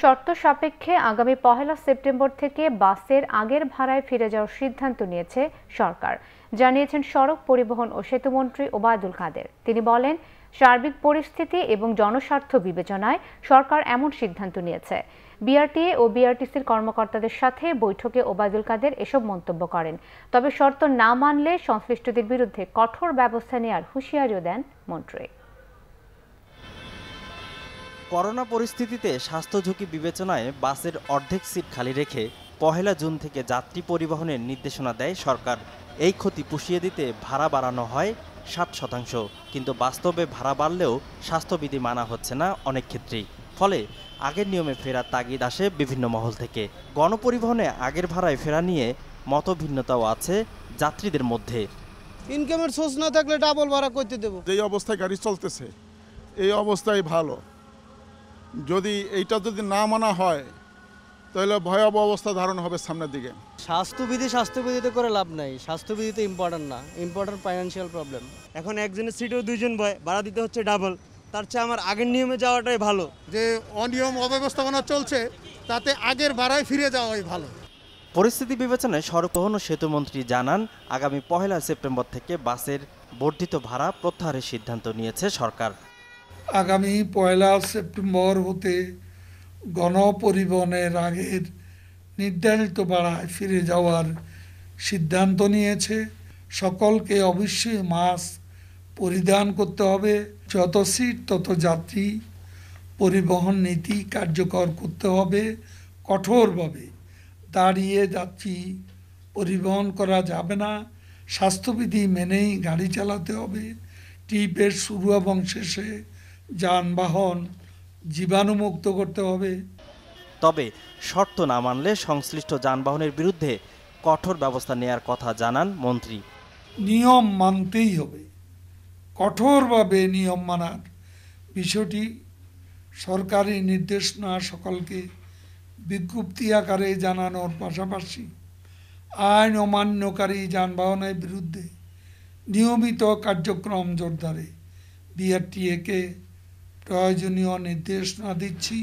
শর্ত সাপেক্ষে আগামী পহেলা সেপ্টেম্বর থেকে বাসের আগের ভাড়ায় ফিরে যাওয়ার সিদ্ধান্ত নিয়েছে সরকার জানিয়েছেন সড়ক পরিবহন ও সেতুমন্ত্রী ওবায়দুল কাদের তিনি বলেন সার্বিক পরিস্থিতি এবং জনস্বার্থ বিবেচনায় সরকার এমন সিদ্ধান্ত নিয়েছে বিআরটিএ ও বিআরটিসির কর্মকর্তাদের সাথে বৈঠকে ওবায়দুল কাদের এসব মন্তব্য করেন তবে শর্ত না মানলে সংশ্লিষ্টদের বিরুদ্ধে কঠোর ব্যবস্থা নেওয়ার হুঁশিয়ারিও দেন মন্ত্রী করোনা পরিস্থিতিতে স্বাস্থ্য ঝুঁকি বিবেচনায় বাসের অর্ধেক সিট খালি রেখে পহেলা জুন থেকে যাত্রী পরিবহনের নির্দেশনা দেয় সরকার এই ক্ষতি পুষিয়ে দিতে ভাড়া বাড়ানো হয় ষাট শতাংশ কিন্তু বাস্তবে ভাড়া বাড়লেও স্বাস্থ্যবিধি মানা হচ্ছে না অনেক ক্ষেত্রেই ফলে আগের নিয়মে ফেরার তাগিদ আসে বিভিন্ন মহল থেকে গণপরিবহনে আগের ভাড়ায় ফেরা নিয়ে মতভিন্নতাও আছে যাত্রীদের মধ্যে ইনকামের সোর্স না থাকলে ডাবল ভাড়া করতে দেবো যে অবস্থায় গাড়ি চলতেছে এই অবস্থায় ভালো যদি এইটা যদি না মানা হয় তাহলে ভয়াবহ অবস্থা ধারণ হবে সামনের দিকে স্বাস্থ্যবিধি স্বাস্থ্যবিধিতে করে লাভ নাই স্বাস্থ্যবিধিতে ইম্পর্টেন্ট না ইম্পর্টেন্ট ফাইন্যান্সিয়াল প্রবলেম এখন একজনের সিটেও দুইজন বয় বাড়া দিতে হচ্ছে ডাবল তার চেয়ে আমার আগের নিয়মে যাওয়াটাই ভালো যে অনিয়ম অব্যবস্থাপনা চলছে তাতে আগের ভাড়ায় ফিরে যাওয়াই ভালো পরিস্থিতি বিবেচনায় সড়ক পরিবহন ও সেতুমন্ত্রী জানান আগামী পহেলা সেপ্টেম্বর থেকে বাসের বর্ধিত ভাড়া প্রত্যাহারের সিদ্ধান্ত নিয়েছে সরকার আগামী পয়লা সেপ্টেম্বর হতে গণপরিবহনের আগের নির্ধারিত বাড়ায় ফিরে যাওয়ার সিদ্ধান্ত নিয়েছে সকলকে অবশ্যই মাস্ক পরিধান করতে হবে যত সিট তত যাত্রী পরিবহন নীতি কার্যকর করতে হবে কঠোরভাবে দাঁড়িয়ে যাত্রী পরিবহন করা যাবে না স্বাস্থ্যবিধি মেনেই গাড়ি চালাতে হবে টিপের শুরু এবং শেষে যানবাহন জীবাণুমুক্ত করতে হবে তবে শর্ত না মানলে সংশ্লিষ্ট যানবাহনের বিরুদ্ধে কঠোর ব্যবস্থা নেয়ার কথা জানান মন্ত্রী নিয়ম মানতেই হবে কঠোরভাবে নিয়ম মানার বিষয়টি সরকারি নির্দেশনা সকলকে বিজ্ঞপ্তি আকারে জানানোর পাশাপাশি আইন অমান্যকারী যানবাহনের বিরুদ্ধে নিয়মিত কার্যক্রম জোরদারে বিআরটিএকে প্রয়োজনীয় নির্দেশনা দিচ্ছি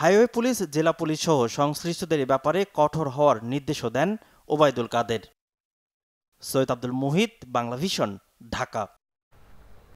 হাইওয়ে পুলিশ জেলা পুলিশ সহ সংশ্লিষ্টদের ব্যাপারে কঠোর হওয়ার নির্দেশও দেন ওবায়দুল কাদের সৈয়দ আব্দুল মুহিত বাংলা ঢাকা